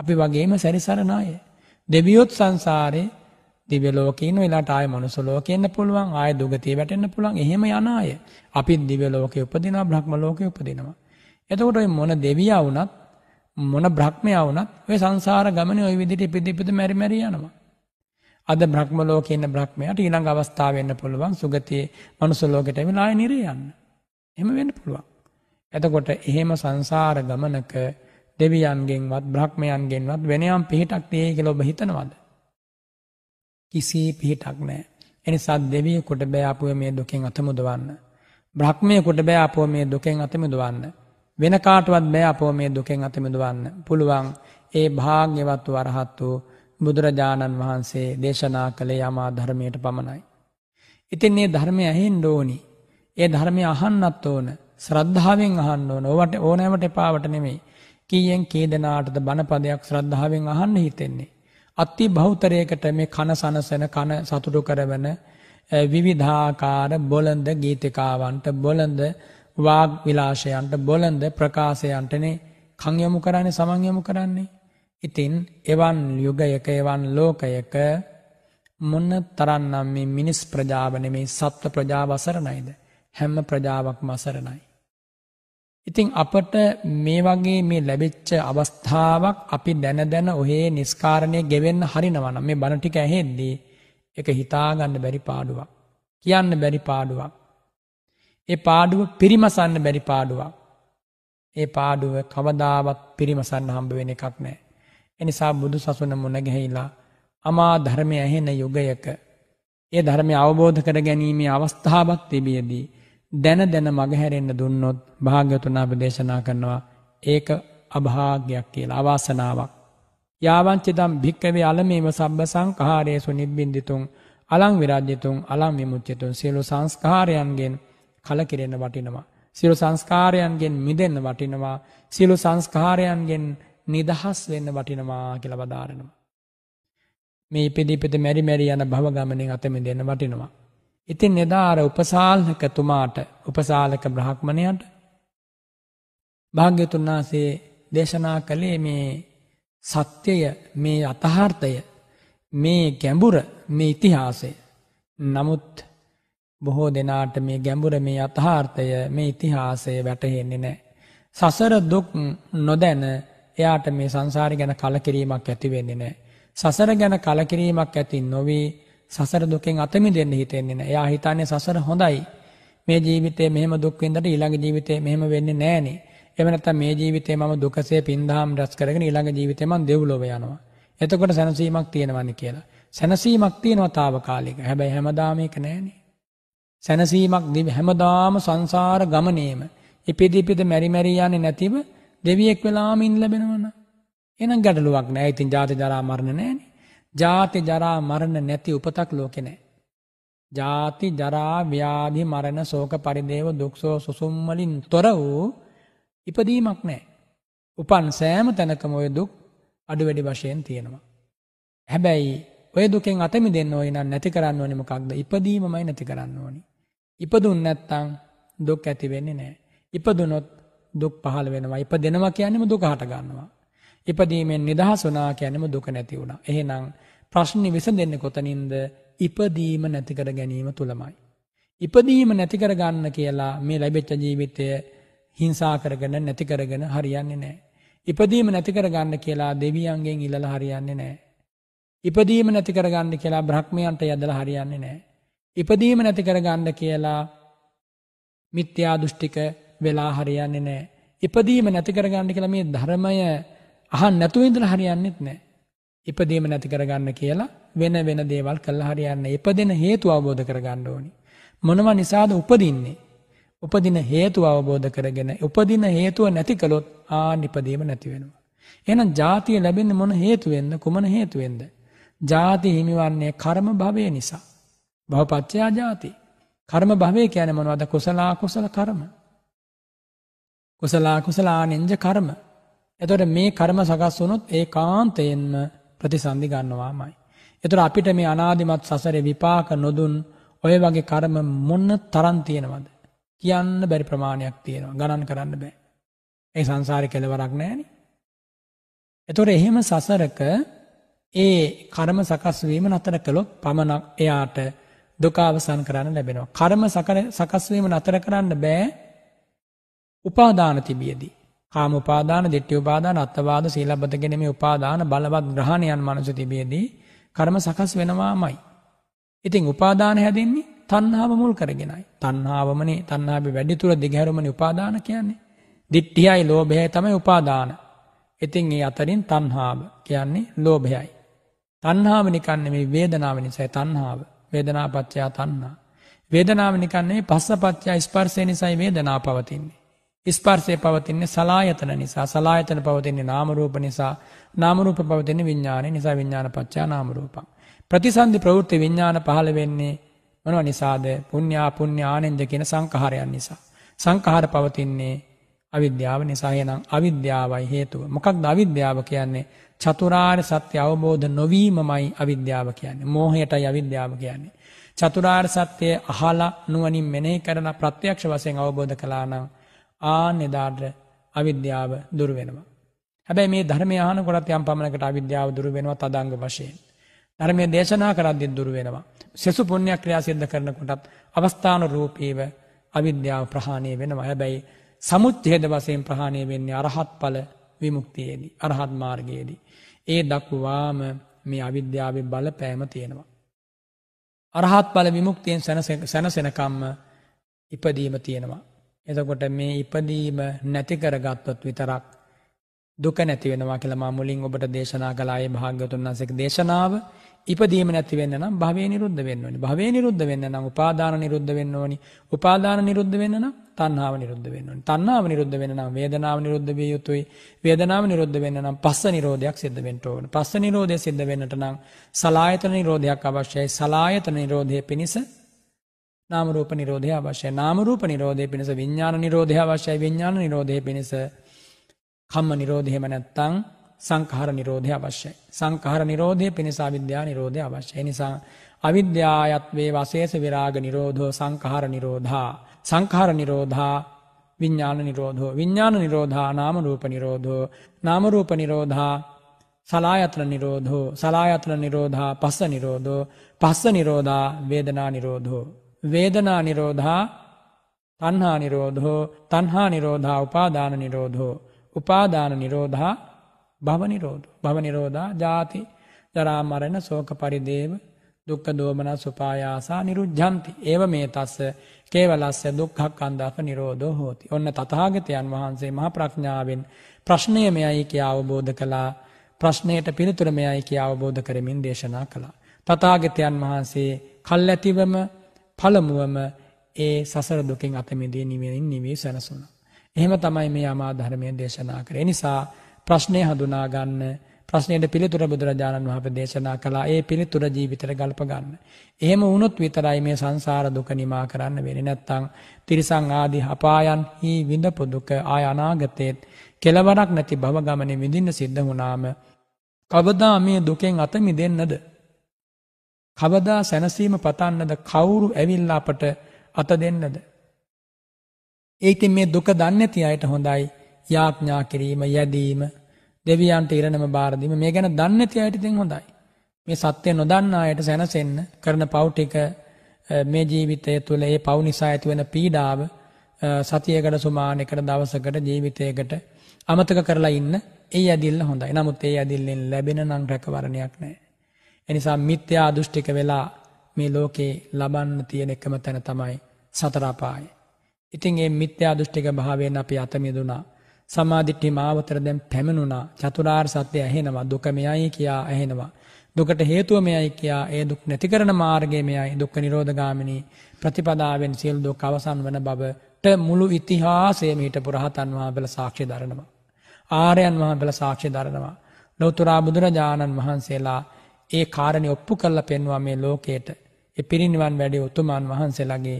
අපි වගේම සැරිසරණ අය. දෙවියොත් සංසාරේ දිව්‍ය ලෝකේ ඉන්න වෙලාවට ආයෙ මනුස්ස ලෝකේ එන්න පුළුවන් ආයෙ දුගතිය වැටෙන්න පුළුවන් එහෙම යන අය අපිත් දිව්‍ය ලෝකේ උපදිනවා බ්‍රහ්ම ලෝකේ උපදිනවා එතකොට ওই මොන දෙවියා වුණත් මොන බ්‍රහ්මයා වුණත් ওই සංසාර ගමනේ ওই විදිහට ඉපිද ඉපිද මෙරි මෙරි යනවා අද බ්‍රහ්ම ලෝකේ ඉන්න බ්‍රහ්මයාට ඊළඟ අවස්ථාව වෙන්න පුළුවන් සුගතියේ මනුස්ස ලෝකයට එවිලා ආයෙ නිරේ යන්න එහෙම වෙන්න පුළුවන් එතකොට එහෙම සංසාර ගමනක දෙවියන්ගෙන්වත් බ්‍රහ්මයන්ගෙන්වත් වෙනයම් පිහිටක් තියෙයි කියලා ඔබ හිතනවද කිසි පිහිටක් නෑ. එනිසා දෙවිය කොට බෑ අපුව මේ දුකෙන් අතමුදවන්න. බ්‍රහ්මය කොට බෑ අපෝ මේ දුකෙන් අතමිදවන්න. වෙන කාටවත් බෑ අපෝ මේ දුකෙන් අතමිදවන්න. පුළුවන් ඒ භාග්‍යවත් වරහත් වූ බුදුරජාණන් වහන්සේ දේශනා කළේ යමා ධර්මයට පමණයි. ඉතින් ඒ ධර්මය ඇහෙන් ඕෝනි. ඒ ධර්මය අහන්නත් ඕන ශ්‍රද්ධාවෙන් අහන්න ඕන ඕවට ඕනෑමට එපාවට නෙමෙයි. කීයෙන් කී දෙනාටද බණපදයක් ශ්‍රද්ධාවෙන් අහන්න හිතෙන්නේ. අති බහුතරයකට මේ කන සනසන කන සතුටු කරවන විවිධාකාර බොළඳ ගීතිකාවන්ට බොළඳ වාග් විලාශයන්ට බොළඳ ප්‍රකාශයන්ටනේ කං යොමු කරන්නේ සමන් යොමු කරන්නේ. ඉතින් එවන් යුගයක එවන් ලෝකයක මොන තරම්නම් මේ මිනිස් ප්‍රජාව නෙමේ සත්ත්ව ප්‍රජාව අසරණයිද? හැම ප්‍රජාවක්ම අසරණයි. ඉතින් අපට මේ වගේ මේ ලැබිච්ච අවස්ථාවක් අපි දැන දැන ඔහේ නිස්කාරණය ගෙවෙන්න හරිනවනම් මේ බණ ටික ඇහෙද්දී ඒක හිතා ගන්න බැරි පාඩුවක්. කියන්න බැරි පාඩුවක්. ඒ පාඩුව පිරිමසන්න බැරි පාඩුවක්. ඒ පාඩුව කවදාවත් පිරිමසන්න හම්බ වෙන එකක් නැහැ. එනිසා බුදු සසුන මුණ ගැහිලා අමා ධර්මය ඇහෙන යුගයක ඒ ධර්මය අවබෝධ කර ගැනීමේ අවස්ථාවක් තිබියදී දැන දැන මගහැරෙන්න දුන්නොත් භාග්‍යතුනා ප්‍රදේශනා කරනවා ඒක අභාග්‍යයක් කියලා අවාසනාවක්. යාවංචිදම් භික්කවේ අලමේම සබ්බ සංකහාරයේසු නිබ්බින්දිතුන් අලං විරාජ්‍යතුන් අලං විමුච්චිතුන් සියලු සංස්කාරයන්ගෙන් කලකිරෙන වටිනවා. සියලු සංස්කාරයන්ගෙන් මිදෙන්න වටිනවා. සියලු සංස්කාරයන්ගෙන් නිදහස් වෙන්න වටිනවා කියලා වදාරනවා. මේ ඉපිදී පිට මෙරි මෙරි යන භව ගමනෙන් අතමිදෙන්න වටිනවා. ඉතින් එදා අර උපසාල්හකතුමාට උපසාලක බ්‍රහක්්මණයට භාග්‍යතුන් වහන්සේ දේශනා කළේ මේ සත්‍යය මේ අතහාර්ථය මේ ගැඹුර මේ ඉතිහාසය නමුත් බොහෝ දෙනාට මේ ගැඹුර මේ අතහාර්ථය මේ ඉතිහාසය වැටහෙන්නේ නෑ. සසර දුක් නොදැන එයාට මේ සංසාරි ගැන කලකිරීමක් ඇතිවෙන්නේ නෑ. සසර ගැන කලකිරීමක් ඇති නොවී සසර දුකෙන් අත මිදෙන්න හිතෙන්නේ නැහැ. එයා හිතන්නේ සසර හොඳයි. මේ ජීවිතේ මෙහෙම දුක් විඳලා ඊළඟ ජීවිතේ මෙහෙම වෙන්නේ නැහනේ. එහෙම නැත්නම් මේ ජීවිතේ මම දුකසේ පින්දාම් රැස් කරගෙන ඊළඟ ජීවිතේ මම දෙව්ලොව යනවා. එතකොට සැනසීමක් තියෙනවන්නේ කියලා. සැනසීමක් තියෙනවා తాවකාලික. හැබැයි හැමදාම ඒක නැහනේ. සැනසීමක් හැමදාම සංසාර ගමනේම ඉපිදි ඉපිද මෙරි මෙරි යන්නේ නැතිව දෙවියෙක් වෙලාම ඉන්න ලැබෙනවනේ. එහෙනම් ගැටලුවක් නැහැ. ඉතින් ජාති ජරා මරණ නැහනේ. ජාති ජරා මරණ නැති උපතක් ලෝකෙ නෑ. ජාති ජරා ව්‍යාධි මරණ ශෝක පරිදේව දුක්සෝ සුසුම් වලින් තොර වූ ඉපදීමක් නෑ. උපන් සෑම තැනකම ඔය දුක් අඩු වැඩි වශයෙන් තියෙනවා. හැබැයි ඔය දුකෙන් අතමි දෙන්න ඕයි නම් නැති කරන්න ඕනේ මොකක්ද? ඉපදීමමයි නැති කරන්න ඕනි. ඉපදුන් නැත්තම් දුක් ඇති වෙන්නේ නැහැ. ඉපදුනොත් දුක් පහළ වෙනවා. ඉපදෙනවා කියන්නේම දුක හට ගන්නවා. ඉපදීමෙන් නිදහස් වුණා කියන්නේම දුක නැති වුණා. එහෙනම් ප්‍රශ්නි විස දෙන්න කොතනින්ද ඉපදීම නැතිකර ගැනීම තුළමයි. ඉපදීම නැතිකර ගන්න කියලා මේ ලැබෙච්ච ජීවිතය හිංසා කරගෙන නැතිකරගෙන හරියන්නේ නෑ. ඉපදීම නැතිකර ගන්න කියලා දෙවියන්ගෙන් ඉල්ලලා හරියන්නේ නෑ. ඉපදීම නැතිකර ගන්න කියලා බ්‍රහ්මයන්ට යදලා හරියන්නේ නෑ. ඉපදීම නැතිකර ගන්න කියලා මිත්‍යා දෘෂ්ටික වෙලා හරියන්නේ නෑ. ඉපදීම නැතිකර ගන්න කියලා මේ ධර්මය අහන් නැතුව ඉඳලා හරියන්නේත් නෑ. ඉපදීම නැති කරගන්න කියලා වෙන වෙන දේවල් කළා හරියන්නේ ඉපදෙන හේතු අවබෝධ කරගන්න ඕනි. මොනව නිසාද උපදින්නේ? උපදින හේතු අවබෝධ කරගෙන උපදින හේතුව නැති කළොත් ආන් ඉපදීම නැති වෙනවා. එහෙනම් ජාතිය ලැබෙන්නේ මොන හේතුවෙන්ද? කුමන හේතුවෙන්ද? ජාති හිමිවන්නේ කර්ම භවය නිසා. භවපත්‍ය ජාති. කර්ම භවය කියන්නේ මොනවද? කුසල අකුසල කර්ම. කුසල අකුසල ආනෙන්ජ කර්ම. එතකොට මේ කර්ම සකස් වුණොත් ඒකාන්තයෙන්ම ප්‍රතිසන්දි ගන්නවාමයි. එතකොට අපිට මේ අනාදිමත් සසරේ විපාක නොදුන් ඔය වගේ කර්ම මොන තරම් තියෙනවද? කියන්න බැරි ප්‍රමාණයක් තියෙනවා. ගණන් කරන්න බෑ. ඒ සංසාරේ කෙලවරක් නැහැනේ. එතකොට එහෙම සසරක ඒ කර්ම සකස් වීම නතර කළොත් පමණක් එයාට දුක අවසන් කරන්න ලැබෙනවා. කර්ම සකස් වීම නතර කරන්න බෑ. උපාදාන තිබියදී කාම උපාදාන, ditthi උපාදාන, අත්වාද, සීලබ්බත කියන මේ උපාදාන බලවත් ග්‍රහණයන් මනස තිබෙදී කර්ම සකස් වෙනවාමයි. ඉතින් උපාදාන හැදෙන්නේ තණ්හාව මුල් කරගෙනයි. තණ්හාවමනේ තණ්හාවේ වැඩි තුර දිගහැරුමනේ උපාදාන කියන්නේ. ditthiyai ලෝභයයි තමයි උපාදාන. ඉතින් ඒ අතරින් තණ්හාව කියන්නේ ලෝභයයි. තණ්හාව නිකන් නෙමෙයි වේදනාව නිසායි තණ්හාව. වේදනාපච්චය තණ්හා. වේදනාව නිකන් නෙමෙයි පස්සපච්චය ස්පර්ශය නිසායි වේදනාව පවතින්නේ. ස්පර්ශය පවතින්නේ සලායතන නිසා සලායතන පවතින්නේ නාමරූප නිසා නාමරූප පවතින්නේ විඤ්ඥානය නිසා විඤ්ඥාන පච්චා නාමරූපං. ප්‍රතිසන්ධි ප්‍රවෘත්ති විඤ්ඥාන පහළ වෙන්නේ මනව නිසාද පුුණ්‍යා පුුණ්‍ය ආනෙන්ද කියෙන සංකහරයන් නිසා. සංකහර පවතින්නේ අවිද්‍යාව නිසාහනම් අවිද්‍යාවයි හේතුව. මොකක් දවිද්‍යාව කියන්නේ චතුරාර් සත්‍ය අවබෝධ නොවීමමයි අවිද්‍යාව කියන්නේ. මෝහයටයි අවිද්‍යාව කියන්නේ. චතුරාර් සත්‍යය අහලා නුවනින් මෙනෙහි කරන ප්‍රත්‍යක්ෂ වසයෙන් අවබෝධ කලානම් ආන එදාට අවිද්‍යාව දුරවෙනවා. හැබැයි මේ ධර්මය ආනකොටත් යම් පමණකට අවිද්‍යාව දුර වෙනවා තදංග වශයෙන්. ධර්මය දේශනා කරද්දී දුර වෙනවා. සෙසු පුණ්‍ය ක්‍රියා සිද්ධ කරනකොටත් අවස්ථාන රූපීව අවිද්‍යාව ප්‍රහාණය වෙනවා. හැබැයි සමුච්ඡේද වශයෙන් ප්‍රහාණය වෙන්නේ අරහත් ඵල විමුක්තියේදී, අරහත් මාර්ගයේදී. ඒ දක්වාම මේ අවිද්‍යාවේ බලපෑම තියෙනවා. අරහත් ඵල විමුක්තියෙන් සැනසෙනකම්ම ඉපදීම තියෙනවා. එතකොට මේ ඉපදීම නැති කරගත්තොත් විතරක් දුක නැති වෙනවා කියලා මා මුලින් ඔබට දේශනා කළා ඒ භාග්‍යවතුන් වහන්සේගේ දේශනාව. ඉපදීම නැති වෙන්න නම් භවය නිරුද්ධ වෙන්න ඕනි. භවය නිරුද්ධ වෙන්න නම් උපාදාන නිරුද්ධ වෙන්න ඕනි. උපාදාන නිරුද්ධ වෙන්න නම් තණ්හාව නිරුද්ධ වෙන්න ඕනි. තණ්හාව නිරුද්ධ වෙන්න නම් වේදනාව නිරුද්ධ විය යුතුයි. වේදනාව නිරුද්ධ වෙන්න නම් පස්ස නිරෝධයක් සිද්ධ වෙන්න ඕන. පස්ස නිරෝධය සිද්ධ වෙන්නට නම් සලායතන නිරෝධයක් අවශ්‍යයි. සලායතන නිරෝධය පිණිස නාමරූප නිරෝධය අවශ්‍යයි නාමරූප නිරෝධය පිණිස විඤ්ඥාන නිරෝධය අවශ්‍යයි විඤ්ඥාන නිරෝධය පිණිස කම්ම නිරෝධයම නැත්තං සංකහර නිරෝධය අවශ්‍යයි. සංකහර නිරෝධය පිණිසා විද්‍යා නිරෝධය අවශ්‍යය නිසා අවිද්‍යායත්වේ වසේස විරාග නිරෝධෝ සංකහර නිරෝධා සංකහර නිරෝධා විඤ්ඥාන නිරෝධෝ විඤ්ඥාන නිරෝධා නාමරූප නිරෝධෝ නාමරූප නිරෝධා සලායතන නිරෝධෝ සලායතන නිරෝධා පස්ස නිරෝධෝ පස්ස නිරෝධා වේදනා නිරෝධෝ වේදනා නිරෝධා තණ්හා නිරෝධෝ තණ්හා නිරෝධා උපාදාන නිරෝධෝ උපාදාන නිරෝධා භව නිරෝධෝ භව නිරෝධා ජාති ජරා මරණ ශෝක පරිදේව දුක්ඛ දෝමන සුපායාසා නිරුද්ධಂತಿ ඒව මේ තස්ස කේවලස්ස දුක්ඛක්ඛන්දස නිරෝධෝ හෝති ඔන්න තථාගතයන් වහන්සේ මහා ප්‍රඥාවෙන් ප්‍රශ්නය මෙයයි කියා අවබෝධ කළා ප්‍රශ්නයට පිළිතුර මෙයයි කියා අවබෝධ කරමින් දේශනා කළා තථාගතයන් වහන්සේ කල්ැතිවම පළමුුවම ඒ සසර දුකින් අතමිදී නිවෙනින් නිවී සැනසුන. එහෙම තමයි මේ අමාධර්මය දේශනා කරේ නිසා ප්‍රශ්නය හඳුනාගන්න ප්‍රශ්නයට පිළිතුර බුදුරජාණන් වහප දේශනා කලා ඒ පිළිතුර ජීවිතර ගල්පගන්න. එහෙම වුණොත් විතරයි මේ සංසාර දුක නිමා කරන්න වෙන නැත්තං තිරිසං ආදි හපායන් හි විඳපුදුක ආය අනාගතයත් කෙලවරක් නැති භවගමන විඳින්න සිද්ධ වුණාම කවදා මේ දුකෙන් අතමි දෙන්නද කවදා සැනසීම පතන්නද කවුරු ඇවිල්ලා අපට අත දෙන්නද. ඒතින් මේ දුක දන්නැති අයට හොඳයි යාඥා කිරීම යැදීම දෙවියන්ට ඉරණම බාරදීම මේ ගැන දන්නැති අයටතින් හොඳයි. මේ සත්‍යය නොදන්නායට සැනසෙන්න කරන පෞ්ටික මේ ජීවිතය තුළ ඒ පවනිසා ඇතිවෙන පීඩාව සතියකට සුමානකට දවසකට ජීවිතයකට අමතක කරලා ඉන්න ඒ ඇදිල්ල හොඳයි නමුත් ඒ ඇදිල්ලෙන් ලැබෙන නං රැකවරණයක් නෑ. එනිසා මිත්‍යා දෘෂ්ටික වෙලා මේ ලෝකේ ලබන්න තියෙන එකම තැන තමයි සතරාපාය. ඉතින් ඒ මිත්‍යා දෘෂ්ටික භාවයෙන් අපි අතමිදුනා. සමාධිට්ඨි මාවතර දැන් පැමිණුණා. චතුරාර්ය සත්‍ය ඇහෙනවා. දුක මෙයයි කියා ඇහෙනවා. දුකට හේතුව මෙයයි කියා ඒ දුක් නැති කරන මාර්ගය මෙයයි දුක්ඛ නිරෝධගාමිනී ප්‍රතිපදාවෙන් සියලු දුක් අවසන් වන බබට මුළු ඉතිහාසයම හිටපු රහතන් වහන්සේලා සාක්ෂි දරනවා ආර්යයන් වහන්සේලා සාක්ෂි දරනවා ලෞතර බුදුරජාණන් වහන්සේලා ඒ කාරණය ඔප්පු කරලා පෙන්වා මේ ලෝකයට පිරිනිවන් වැඩි උතුමන් වහන්සේලාගේ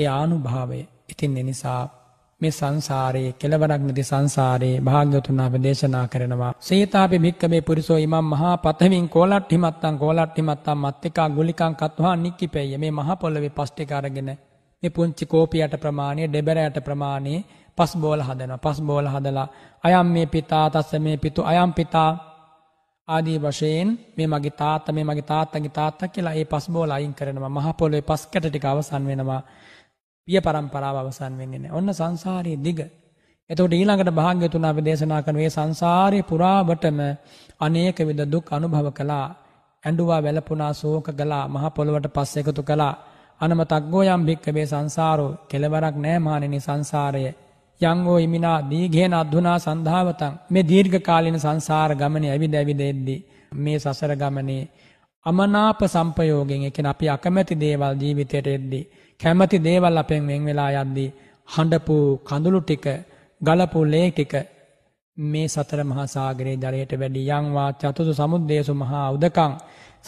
ඒ ආනුභාවය ඉතින් එනිසා මේ සංසාරයේ කෙලවරක් නැති සංසාරයේ භාග්‍යවතුන් වහන්සේ දේශනා කරනවා සේතාපි භික්කමේ පුරිසෝ ඉමම් මහා පතමින් කොලට්ටි මත්තන් කොලට්ටි මත්තන් මත්තිකා ගුලිකං කත්වා නික්කිපෙය මේ මහ පොළවේ පස් ටික අරගෙන මේ පුංචි කෝපියට ප්‍රමාණය ඩෙබරයට ප්‍රමාණය පස් බෝල හදනවා පස් බෝල හදලා අයම් මේ පිතා තස්ස මේ පිතු අයම් පිතා ආදී වශයෙන් මේ මගේ තාත්තා මේ මගේ තාත්තගේ තාත්තා කියලා ඒ පස් බෝල අයින් කරනවා මහ පොළොවේ පස් කැට ටික අවසන් වෙනවා පිය පරම්පරාව අවසන් වෙන්නේ නැහැ. ඔන්න සංසාරයේ දිග එතකොට ඊළඟට භාග්‍යතුන් අපි දේශනා කරන මේ සංසාරේ පුරාවටම අනේක විද දුක් අනුභව කළා. ඇඬුවා වැළපුණා ශෝක කළා මහ පොළොවට පස් එකතු කළා. අනමතග්ගෝ යම් භික්කවේ සංසාරෝ කෙලවරක් නැහැ මානෙනි සංසාරය. යං ඕ ඉමිනා දීඝේන අද්දුනා සන්ධාවතං මේ දීර්ඝ කාලීන සංසාර ගමනේ ඇවිද ඇවිද එද්දී මේ සසර ගමනේ අමනාප සංපයෝගෙන් ඒ කියන්නේ අපි අකමැති දේවල් ජීවිතයට එද්දී කැමැති දේවල් අපෙන් වෙන් වෙලා යද්දී හඬපු කඳුළු ටික ගලපු ලේ ටික මේ සතර මහා සාගරේ ජලයට වැඩි යම් වා චතුසු සමුද්දේසු මහා උදකං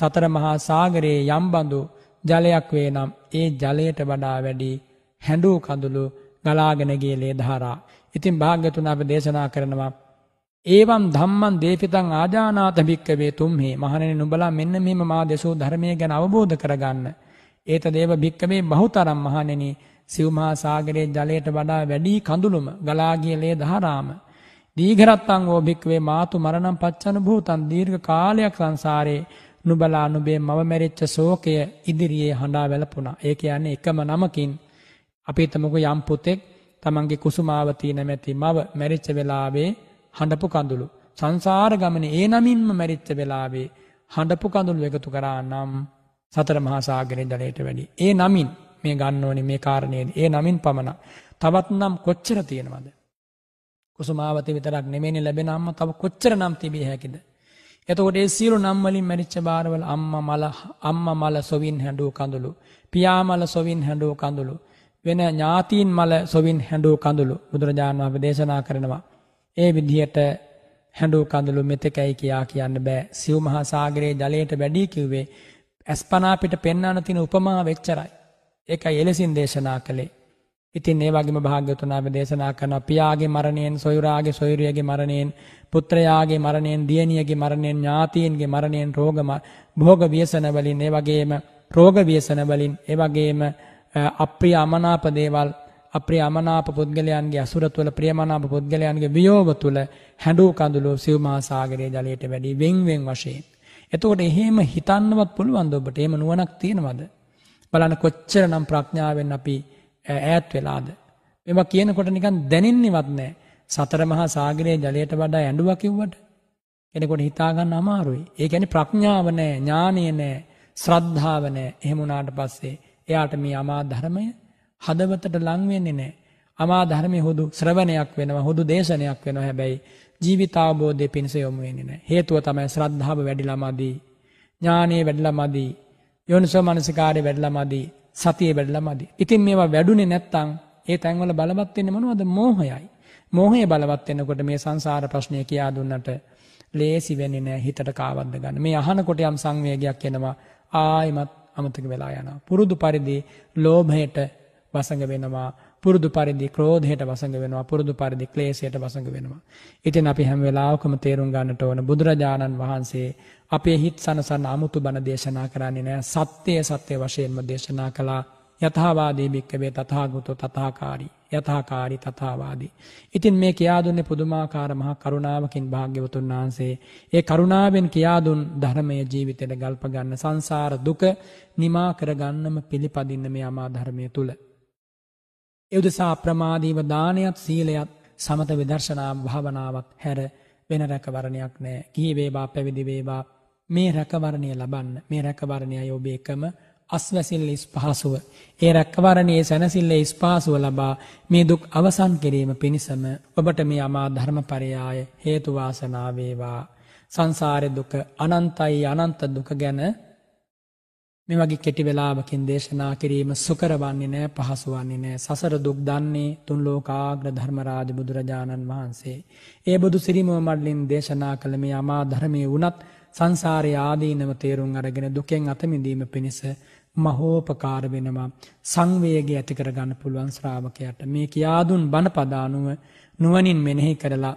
සතර මහා සාගරේ යම් බඳු ජලයක් වේ නම් ඒ ජලයට වඩා වැඩි හැඬු කඳුළු ගලාගෙනගේ ලේධාරා. ඉතින් භාග්‍යතුන් අප දේශනා කරනවා. ඒවම් ධම්මන් දේපිතං ආජානාත භික්කවේ තුම්හි මහණෙනි නුඹලා මෙන්න මෙහිම මා දෙසූ ධර්මයේ ගැන අවබෝධ කරගන්න. ඒත දේව භික්කමේ බහුතරම් මහණෙනි සිව්මහා සාගරයේ ජලයට වඩා වැඩි කඳුළුම ගලාගිය ලේධාරාම. දීඝරත්තං ඕ භික්කවේ මාතු මරණම් පච්චනුභූතං දීර්ඝ කාලයක් සංසාරේ නුබලා නුබේ මව මැරිච්ච ශෝකය ඉදිරියේ හඬා වැළපුණා. ඒ කියන්නේ එකම නමකින් අපි හිතමුකෝ යම් පුතෙක් තමන්ගේ කුසුමාවතී නැමැති මව මැරිච්ච වෙලාවේ හඬපු කඳුළු සංසාර ගමනේ ඒ නමින්ම මැරිච්ච වෙලාවේ හඬපු කඳුළු එකතු කරා නම් සතර මහා සාගරේ ජලයට වැඩි. ඒ නමින් මේ ගන්න ඕනේ මේ කාරණේ. ඒ නමින් පමණ. තවත් නම් කොච්චර තියෙනවද? කුසුමාවතී විතරක් නෙමෙයි ලැබෙන අම්මා තව කොච්චර නම් තිබිය හැකිද? එතකොට ඒ සියලු නම් වලින් මැරිච්ච බාරවල අම්මා මල අම්මා මල සොවින් හැඬෝ කඳුළු, පියා මල සොවින් හැඬෝ කඳුළු, වෙන ඥාතීන් මල සොවින් හැඬූ කඳුළු බුදුරජාණන් වහන්සේ දේශනා කරනවා. ඒ විදිහට හැඬූ කඳුළු මෙතෙකයි කියා කියන්න බෑ. සිව් මහා සාගරයේ ජලයට වැඩි කිව්වේ ඇස්පනා පිට පෙන්වන්න තියෙන උපමා වෙච්චරයි. ඒකයි එලෙසින් දේශනා කළේ. ඉතින් ඒ වගේම භාග්‍යවතුන් වහන්සේ දේශනා කරන පියාගේ මරණයෙන් සොයුරාගේ සොයුරියගේ මරණයෙන් පුත්‍රයාගේ මරණයෙන් දියණියගේ මරණයෙන් ඥාතීන්ගේ මරණයෙන් රෝග භෝග ව්‍යසන වලින් ඒ වගේම රෝග ව්‍යසන වලින් ඒ වගේම අප්‍රිය අමනාප දේවල් අප්‍රිය අමනාප පුද්ගලයන්ගේ අසුර තුළ ප්‍රියමනාප පුද්ගලයන්ගේ වියෝව තුළ හැඬු කඳුළු සිව් මහා සාගරයේ ජලයට වැඩි වෙන්වෙන් වශයෙන්. එතකොට එහෙම හිතන්නවත් පුළුවන්ද ඔබට? එහෙම නුවණක් තියෙනවද? බලන්න කොච්චරනම් ප්‍රඥාවෙන් අපි ඈත් වෙලාද? මේවා කියනකොට නිකන් දැනෙන්නේවත් නැහැ. සතර මහා සාගරයේ ජලයට වඩා ඇඬුවා කිව්වට කෙනෙකුට හිතා ගන්න අමාරුයි. ඒ කියන්නේ ප්‍රඥාව නැහැ, ඥානය නැහැ, ශ්‍රද්ධාව නැහැ. එහෙම වුණාට පස්සේ එයාට මේ අමා ධර්මය හදවතට ලං වෙන්නේ නැහැ. අමා ධර්මයේ හුදු ශ්‍රවණයක් වෙනවා හුදු දේශනයක් වෙනවා හැබැයි ජීවිතාවබෝධය පිණිස යොමු වෙන්නේ නැහැ. හේතුව තමයි ශ්‍රද්ධාව වැඩිලාමදි. ඥානෙ වැඩිලාමදි. යෝනිසෝ මනසිකාරය වැඩිලාමදි. සතිය වැඩිලාමදි. ඉතින් මේවා වැඩුණේ නැත්තම් ඒ තැන්වල බලවත් වෙන්නේ මොනවද? මෝහයයි. මෝහය බලවත් වෙනකොට මේ සංසාර ප්‍රශ්නය කියා දුන්නට ලේසි වෙන්නේ නැහැ හිතට කාවද්ද ගන්න. මේ අහනකොට යම් සංවේගයක් එනවා. ආයිමත් අමතක වෙලා යනවා. පුරුදු පරිදි ලෝභයට වසඟ වෙනවා පුරුදු පරිදි ක්‍රෝධයට වසඟ වෙනවා පුරුදු පරිදි ක්ලේශයට වසඟ වෙනවා. ඉතින් අපි හැම වෙලාවකම තේරුම් ගන්නට ඕන බුදුරජාණන් වහන්සේ අපේ හිත් සනසන අමුතු බණ දේශනා කරන්නේ නැහැ. සත්‍යය සත්‍ය වශයෙන්ම දේශනා කළා. යථවාදේ භික්කවේ තතාගුතු තතාකාරී යථාකාරි තතාවාදී. ඉතින් මේ කියාදුන්නේ පුදුමාකාර මහා කරුණාවකින් භාග්‍යවතුන් වහන්සේ. ඒ කරුණාවෙන් කියාදුන් ධර්මය ජීවිතයට ගල්ප ගන්න සංසාර දුක නිමා කරගන්නම පිළිපදින්න මේ අමා ධර්මය තුල. ඒ උදෙසා ප්‍රමාදීව දානයත් සීලයත් සමත විදර්ශනා භාවනාවත් හැර වෙන රැකවරණයක් නැහැ. කී වේවා පැවිදි වේවා මේ රැකවරණය ලබන්න. මේ රැකවරණයයි ඔබ එකම අස්වැසිල්ල ස්පාසුව. ඒ රැක්කවරණයේ සැනසිල්ල ස්පාසුව ලබා මේ දුක් අවසන් කිරීම පිණිසම ඔබට මේ අමා ධර්මපරයාය හේතුවාසනාවේවා. සංසාරය දුක අනන්තයි අනන්ත දුක ගැන මෙ වගේ කෙටි වෙලාවකින් දේශනා කිරීම සුකරවන්නේ නෑ පහසුවන්නේ නෑ සසර දුක් දන්නේ තුන් ලෝකාග්‍ර ධර්මරාජ බුදුරජාණන් වහන්සේ. ඒ බුදු සිරිමුව මඩලින් දේශනා කළ මේ අමා ධර්මය වනත් සංසාරයේ ආදීනම තේරුම් අරගෙන දුකෙන් අත මිදීම පිණිස මහෝපකාර වෙනවා සංවේගය ඇති කර ගන්න පුළුවන් ශ්‍රාවකයාට මේ කියාදුන් බණ පදානුව නුවණින් මෙනෙහි කරලා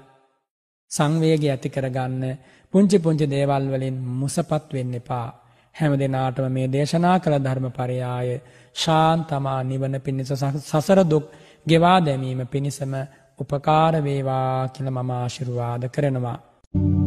සංවේගය ඇති කරගන්න පුංචි පුංචි දේවල් වලින් මුසපත් වෙන්න එපා හැම දිනාටම මේ දේශනා කළ ධර්ම පරයාය ශාන්තමා නිවන පිණිස සසර දුක් ගෙවා දැමීම පිණිසම උපකාර වේවා කියලා මම ආශිර්වාද කරනවා. Thank you.